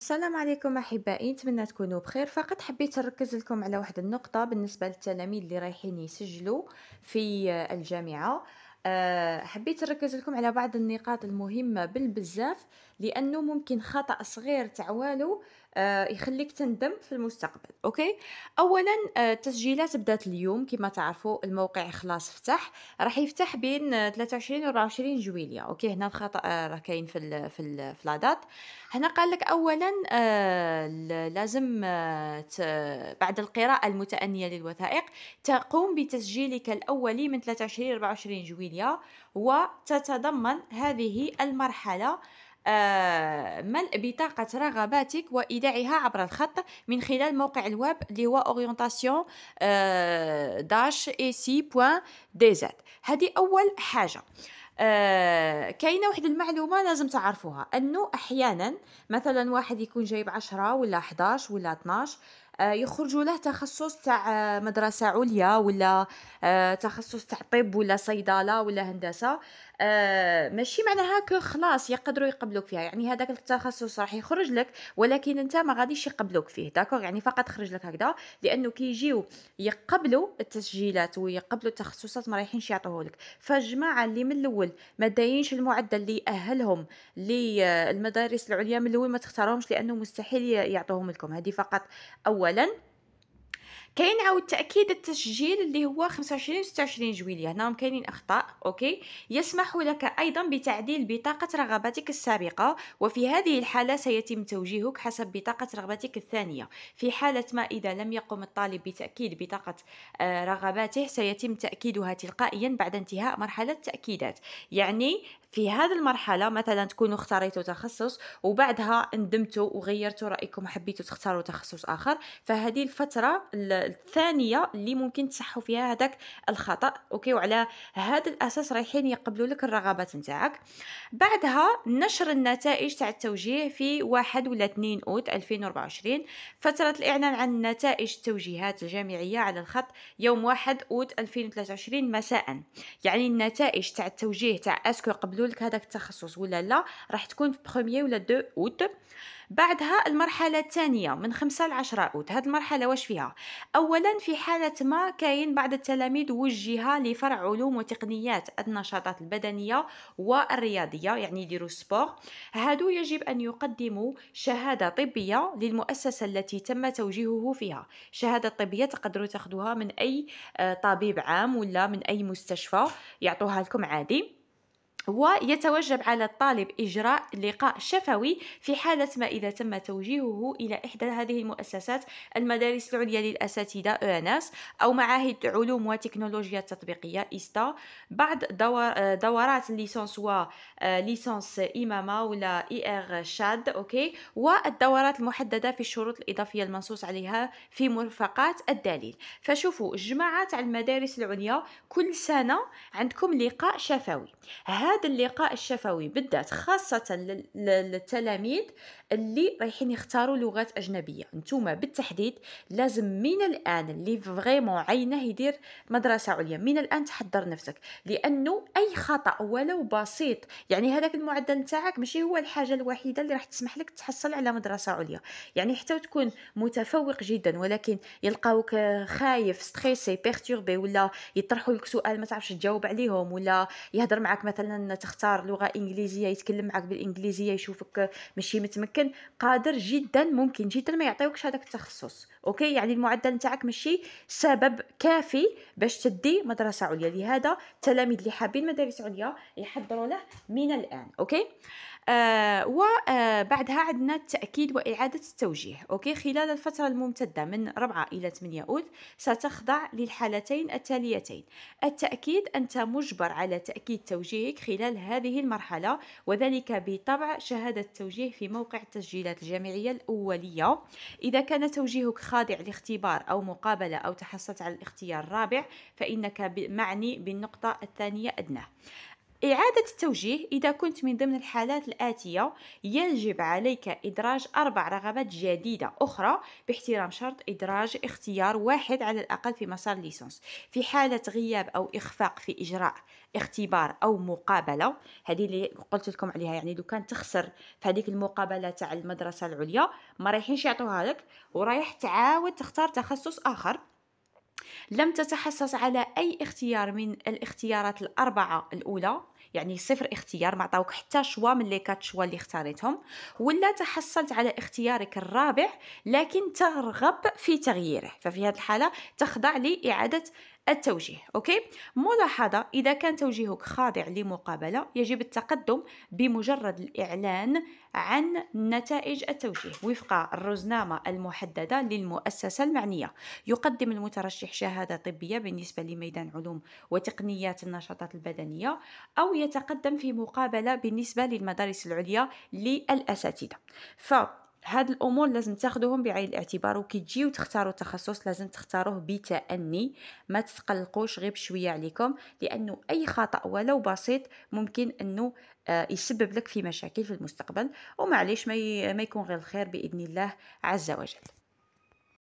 السلام عليكم احبائي نتمنى تكونوا بخير فقط حبيت نركز لكم على واحد النقطه بالنسبه للتلاميذ اللي رايحين يسجلوا في آه، الجامعه آه، حبيت نركز لكم على بعض النقاط المهمه بالبزاف لانه ممكن خطا صغير تعوالو آه، يخليك تندم في المستقبل اوكي اولا آه، التسجيلات بدات اليوم كما تعرفوا الموقع خلاص فتح راح يفتح بين 23 و 24 جويليه اوكي هنا الخطا آه، راه كاين في الـ في الـ في لادات هنا قال لك اولا لازم بعد القراءه المتانيه للوثائق تقوم بتسجيلك الاولي من 23 24 جويليه وتتضمن هذه المرحله آه، ملء بطاقة رغباتك وإيداعها عبر الخط من خلال موقع الويب اللي هو orientation داش اي سي بوان دي زد هذه أول حاجة آه كاينه واحد المعلومه لازم تعرفوها انه احيانا مثلا واحد يكون جايب عشرة ولا 11 ولا 12 آه، يخرجوا له تخصص تاع آه، مدرسه عليا ولا آه، تخصص تاع طب ولا صيدله ولا هندسه ماشي معناها كو خلاص يقدروا يقبلوك فيها يعني هذاك التخصص راح يخرج لك ولكن انت ما غاديش يقبلوك فيه داكوغ يعني فقط خرج لك هكذا لانه كي يجيو يقبلوا التسجيلات ويقبلوا التخصصات ما رايحينش يعطوه لك فالجماعه اللي من الاول ما داينش المعدل اللي يأهلهم للمدارس العليا من الاول ما تختارهمش لانه مستحيل يعطوهم لكم هذه فقط اول أولا كاين عاود تاكيد التسجيل اللي هو 25 26 جويليه هنا كاينين اخطاء اوكي يسمح لك ايضا بتعديل بطاقه رغباتك السابقه وفي هذه الحاله سيتم توجيهك حسب بطاقه رغباتك الثانيه في حاله ما اذا لم يقم الطالب بتاكيد بطاقه آه، رغباته سيتم تاكيدها تلقائيا بعد انتهاء مرحله التاكيدات يعني في هذه المرحلة مثلا تكونوا اختاريتوا تخصص وبعدها ندمتوا وغيرتوا رأيكم وحبيتوا تختاروا تخصص آخر فهذه الفترة الثانيه اللي ممكن تصحوا فيها هذاك الخطا اوكي وعلى هذا الاساس رايحين يقبلوا لك الرغبات نتاعك بعدها نشر النتائج تاع التوجيه في واحد ولا 2 اوت 2024 فتره الاعلان عن نتائج التوجيهات الجامعيه على الخط يوم 1 اوت 2023 مساء يعني النتائج تاع التوجيه تاع اسكو يقبلوا لك هذاك التخصص ولا لا راح تكون في بروميير ولا 2 اوت بعدها المرحلة الثانية من خمسة 10 أوت هاد المرحلة واش فيها أولا في حالة ما كاين بعض التلاميذ وجه لفرع علوم وتقنيات النشاطات البدنية والرياضية يعني يديروا سبور هادو يجب أن يقدموا شهادة طبية للمؤسسة التي تم توجيهه فيها شهادة طبية تقدروا تاخدوها من أي آه، طبيب عام ولا من أي مستشفى يعطوها لكم عادي ويتوجب على الطالب إجراء لقاء شفوي في حالة ما إذا تم توجيهه إلى إحدى هذه المؤسسات المدارس العليا للأساتذة أوناس أو معاهد علوم وتكنولوجيا التطبيقية إستا بعض دور آه، دورات ليسونس و آه، ليسونس إمامة ولا إي إر شاد أوكي والدورات المحددة في الشروط الإضافية المنصوص عليها في مرفقات الدليل فشوفوا الجماعة تاع المدارس العليا كل سنة عندكم لقاء شفوي هذا هذا اللقاء الشفوي بالذات خاصة للتلاميذ اللي رايحين يختاروا لغات أجنبية انتوما بالتحديد لازم من الآن اللي فغيمون عينه يدير مدرسة عليا من الآن تحضر نفسك لأنه أي خطأ ولو بسيط يعني هذاك المعدل تاعك ماشي هو الحاجة الوحيدة اللي راح تسمح لك تحصل على مدرسة عليا يعني حتى تكون متفوق جدا ولكن يلقاوك خايف ستريسي بيرتوربي ولا يطرحوا لك سؤال ما تعرفش تجاوب عليهم ولا يهضر معك مثلا ان تختار لغه انجليزيه يتكلم معك بالانجليزيه يشوفك ماشي متمكن قادر جدا ممكن جدا ما يعطيوكش هذاك التخصص اوكي يعني المعدل نتاعك ماشي سبب كافي باش تدي مدرسه عليا لهذا التلاميذ اللي حابين مدارس عليا يحضروا له من الان اوكي آه وبعدها آه، عندنا التاكيد واعاده التوجيه اوكي خلال الفتره الممتده من 4 الى 8 اوت ستخضع للحالتين التاليتين التاكيد انت مجبر على تاكيد توجيهك خلال خلال هذه المرحلة وذلك بطبع شهادة توجيه في موقع التسجيلات الجامعية الأولية إذا كان توجيهك خاضع لاختبار أو مقابلة أو تحصلت على الاختيار الرابع فإنك معني بالنقطة الثانية أدناه إعادة التوجيه إذا كنت من ضمن الحالات الآتية يجب عليك إدراج أربع رغبات جديدة أخرى باحترام شرط إدراج اختيار واحد على الأقل في مسار ليسونس في حالة غياب أو إخفاق في إجراء اختبار أو مقابلة هذه اللي قلت لكم عليها يعني لو كان تخسر في هذه المقابلة تاع المدرسة العليا ما رايحينش يعطوها لك ورايح تعاود تختار تخصص آخر لم تتحسس على أي اختيار من الاختيارات الأربعة الأولى يعني صفر اختيار ما عطاوك حتى شوا من لي كات شوا اللي اختاريتهم ولا تحصلت على اختيارك الرابع لكن ترغب في تغييره ففي هذه الحاله تخضع لاعاده التوجيه أوكي ملاحظة إذا كان توجيهك خاضع لمقابلة يجب التقدم بمجرد الإعلان عن نتائج التوجيه وفق الرزنامة المحددة للمؤسسة المعنية يقدم المترشح شهادة طبية بالنسبة لميدان علوم وتقنيات النشاطات البدنية أو يتقدم في مقابلة بالنسبة للمدارس العليا للأساتذة ف هاد الامور لازم تاخذوهم بعين الاعتبار وكي تجيو تختاروا تخصص لازم تختاروه بتأني ما تتقلقوش غير بشويه عليكم لانه اي خطا ولو بسيط ممكن انه آه، يسبب لك في مشاكل في المستقبل ومعليش ما يكون غير الخير باذن الله عز وجل